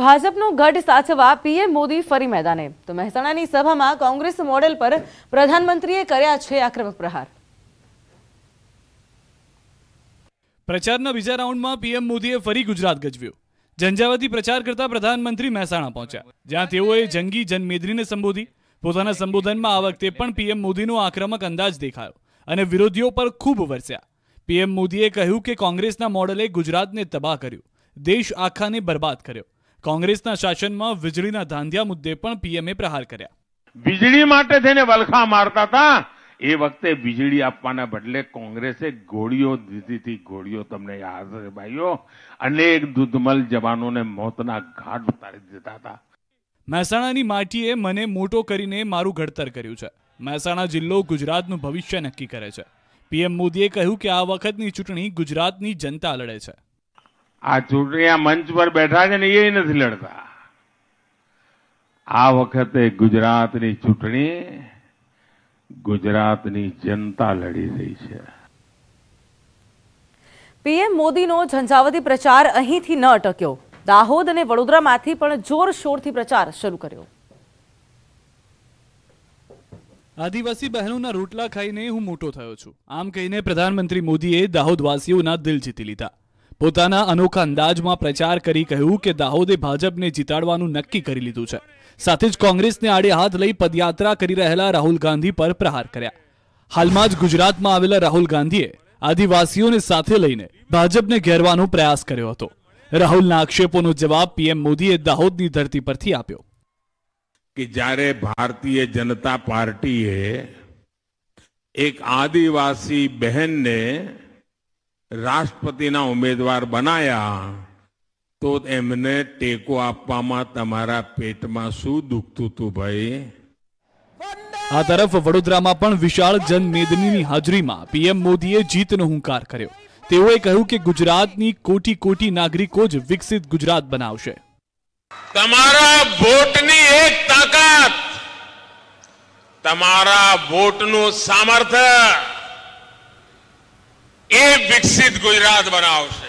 ભાજપનો ગઢ સાચવા પીએમ મોદી ફરી મેદાને તો મહેસાણાની સભામાં કોંગ્રેસ મોડેલ પર પ્રધાનમંત્રીએ કર્યા છે આક્રમક પ્રહાર પ્રચારના બીજા રાઉન્ડમાં પીએમ મોદીએ ફરી ગુજરાત ગજવ્યું ઝંઝાવાથી પ્રચાર કરતા પ્રધાનમંત્રી મહેસાણા પહોંચ્યા જ્યાં તેઓએ જંગી જનમેદરીને સંબોધી પોતાના સંબોધનમાં આ વખતે પણ પીએમ મોદીનો આક્રમક અંદાજ દેખાયો અને વિરોધીઓ પર ખૂબ વરસ્યા પીએમ મોદીએ કહ્યું કે કોંગ્રેસના મોડલે ગુજરાતને તબાહ કર્યું દેશ આખાને બરબાદ કર્યો કોંગ્રેસના શાસનમાં વીજળીના ધાંધિયા મુદ્દે પણ પીએમએ પ્રહાર કર્યા વીજળી માટે થઈને વલખા મારતા હતા એ વખતે વીજળી આપવાના બદલે કોંગ્રેસે ગોળીઓ દીધી હતી ગોળીઓ તમને યાદ છે ભાઈઓ અનેક દૂધમલ જવાનોને મોતના ઘાટ ઉતારી દીધા હતા મહેસાણાની માટીએ મને મોટો કરીને મારું ઘડતર કર્યું છે મહેસાણા જિલ્લો ગુજરાતનું ભવિષ્ય નક્કી કરે છે પીએમ મોદીએ કહ્યું કે આ વખતની ચૂંટણી ગુજરાતની જનતા લડે છે આ ચૂંટણી આ મંચ પર બેઠા છે ને એ નથી લડતા આ વખતે ગુજરાતની ચૂંટણી ગુજરાતની જનતા લડી રહી છે પીએમ મોદીનો ઝંઝાવતી પ્રચાર અહીંથી ન અટક્યો દાહોદ અને વડોદરામાંથી પણ જોરશોરથી પ્રચાર શરૂ કર્યો આદિવાસી બહેનોના રોટલા ખાઈને હું મોટો થયો છું આમ કહીને પ્રધાનમંત્રી મોદીએ દાહોદવાસીઓના દિલ જીતી લીધા પોતાના અનોખા અંદાજમાં પ્રચાર કરી કહ્યું કે દાહોદે ભાજપને જીતાડવાનું નક્કી કરી લીધું છે સાથે જ કોંગ્રેસને આડે હાથ લઈ પદયાત્રા કરી રહેલા રાહુલ ગાંધી પર પ્રહાર કર્યા હાલમાં જ ગુજરાતમાં આવેલા રાહુલ ગાંધીએ આદિવાસીઓને સાથે લઈને ભાજપને ઘેરવાનો પ્રયાસ કર્યો હતો રાહુલના આક્ષેપોનો જવાબ પીએમ મોદીએ દાહોદની ધરતી પરથી આપ્યો કે જ્યારે ભારતીય જનતા પાર્ટીએ એક આદિવાસી બહેનને રાષ્ટ્રપતિના ઉમેદવાર બનાયા તો એમને ટેકો આપવામાં તમારા પેટમાં શું દુખતું હતું ભાઈ આ તરફ વડોદરામાં પણ વિશાળ જનમેદનીની હાજરીમાં પીએમ મોદીએ જીતનો હુંકાર કર્યો તેઓએ કહ્યું કે ગુજરાતની કોટી કોટી નાગરિકો જ વિકસિત ગુજરાત બનાવશે તમારા વોટની એક તાકાત તમારા વોટનું સામર્થ્ય એ વિકસિત ગુજરાત બનાવશે